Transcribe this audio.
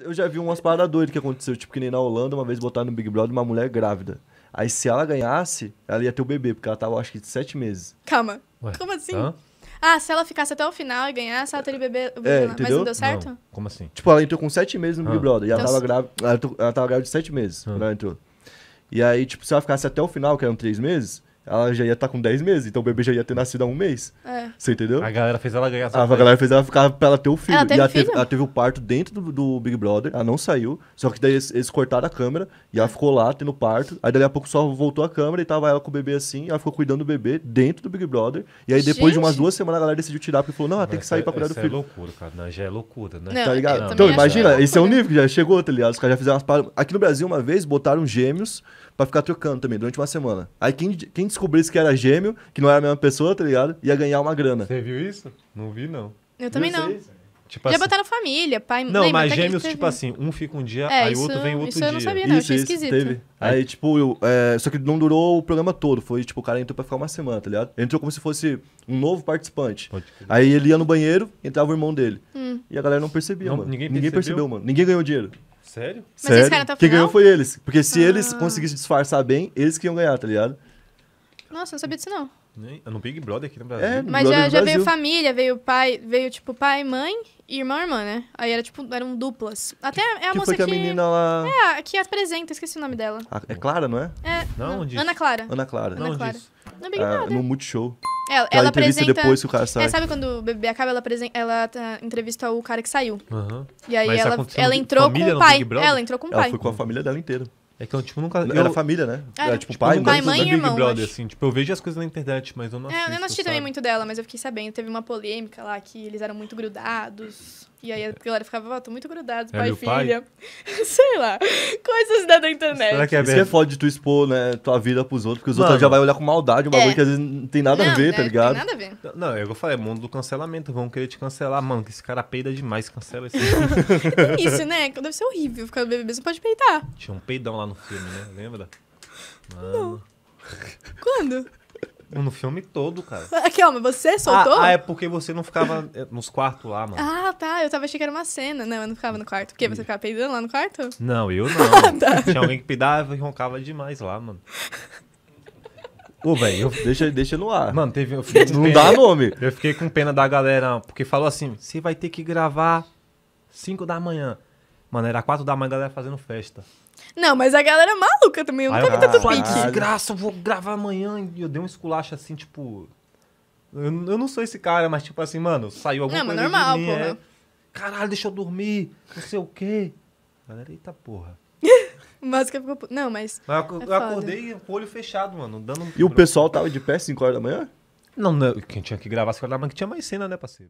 Eu já vi umas paradas doidas que aconteceu, tipo que nem na Holanda, uma vez botaram no Big Brother uma mulher grávida. Aí se ela ganhasse, ela ia ter o bebê, porque ela tava, acho que, de sete meses. Calma. Ué, Como assim? Hã? Ah, se ela ficasse até o final e ganhasse, ela teria bebê. bebê é, Mas não deu certo? Não. Como assim? Tipo, ela entrou com sete meses no Big Brother. E ela, então tava grávida, ela, ela, tava grávida de sete meses quando ela entrou. E aí, tipo, se ela ficasse até o final, que eram três meses, ela já ia estar tá com 10 meses, então o bebê já ia ter nascido há um mês. É. Você entendeu? A galera fez ela ganhar ah, A, a galera fez ela ficar pra ela ter o filho. Ela e ela, filho? Teve, ela teve, o parto dentro do, do, Big Brother, ela não saiu, só que daí eles, eles cortaram a câmera e ela ficou lá tendo parto. Aí dali a pouco só voltou a câmera e tava ela com o bebê assim, ela ficou cuidando do bebê dentro do Big Brother. E aí depois Gente. de umas duas semanas a galera decidiu tirar porque falou: não, ela tem que sair pra cuidar do é filho. é loucura, cara. Não, já é loucura, né? Não, tá ligado? Então imagina, é esse é o nível que já chegou, tá ligado? Os caras já fizeram umas par... Aqui no Brasil, uma vez, botaram gêmeos pra ficar trocando também durante uma semana. Aí quem, quem descobrisse que era gêmeo, que não era a mesma pessoa, tá ligado? Ia ganhar uma grana. Você viu isso? Não vi, não. Eu também não. Tipo Já assim... botaram família, pai, mãe. Não, lembra, mas gêmeos, tipo assim, um fica um dia, é, aí o outro vem outro dia. Isso eu não sabia, não, achei isso, esquisito. Teve. Aí, tipo, eu, é, só que não durou o programa todo. Foi, tipo, o cara entrou pra ficar uma semana, tá ligado? entrou como se fosse um novo participante. Aí ele ia no banheiro, entrava o irmão dele. Hum. E a galera não percebia, não, mano. Ninguém, ninguém percebeu? mano. Ninguém ganhou dinheiro. Sério? Mas Sério? esse cara tá Quem ganhou foi eles. Porque se ah. eles conseguissem disfarçar bem, eles que iam ganhar, tá ligado? Nossa, não sabia disso não. No Big Brother aqui no Brasil. É, Mas já, já veio família, veio pai, veio tipo pai, mãe e irmão, irmã, né? Aí era tipo, eram duplas. Até é a que moça foi que... a menina lá... É, a que apresenta, esqueci o nome dela. Ah, é Clara, não é? É, não, não. Onde Ana Clara. Ana Clara. Ana Clara. No Big ah, Brother. no Multishow. É, ela, ela é apresenta depois que o cara é, sai. É, sabe quando o bebê acaba, ela, apresen... ela tá... entrevista o cara que saiu. Uhum. E aí ela, ela entrou com o pai. Ela entrou com o pai. Ela foi com a família dela inteira. É que eu, tipo, nunca. Eu, era família, né? era, tipo, tipo pai, pai mãe, mãe e irmão. Brother, assim. Tipo, eu vejo as coisas na internet, mas eu não É, eu não assisti sabe? também muito dela, mas eu fiquei sabendo. Teve uma polêmica lá que eles eram muito grudados. E aí a galera ficava, oh, tô muito grudado, é pai e filha. Pai? Sei lá. Coisas da, da internet. Será que é é foda de tu expor, né, tua vida pros outros, porque os Mano. outros já vai olhar com maldade, um bagulho é. que às vezes não tem nada não, a ver, né, tá ligado? Não tem nada a ver. Não, é o que eu falei, é mundo do cancelamento. Vão querer te cancelar. Mano, que esse cara peida demais, cancela esse. É isso, né? Deve ser horrível ficar no BBB, você pode peidar. Tinha um peidão lá no filme, né? Lembra? Mano. Não. Quando? No filme todo, cara. Aqui, ó, mas você soltou? Ah, ah é porque você não ficava eh, nos quartos lá, mano. Ah, tá. Eu tava achando que era uma cena. Não, eu não ficava no quarto. O quê? Você ficava peidando lá no quarto? Não, eu não. Ah, tá. Tinha alguém que peidava e roncava demais lá, mano. Ô, velho, deixa, deixa no ar. Mano, teve. Eu fiquei não pena. dá nome. Eu fiquei com pena da galera, porque falou assim: você vai ter que gravar 5 da manhã. Mano, era 4 da manhã a galera fazendo festa. Não, mas a galera é maluca também. Eu nunca Ai, vi tanto pique. Desgraça, eu vou gravar amanhã. E eu dei um esculacho assim, tipo. Eu, eu não sou esse cara, mas tipo assim, mano, saiu alguma não, coisa. Não, mas normal, mim, porra. É... Caralho, deixa eu dormir. Não sei o quê. Galera, eita porra. Mas que ficou. Não, mas. mas eu, é eu acordei com o olho fechado, mano. Dando um... E o pessoal tava de pé 5 horas da manhã? Não, não, quem tinha que gravar 5 horas da manhã que tinha mais cena, né, parceiro?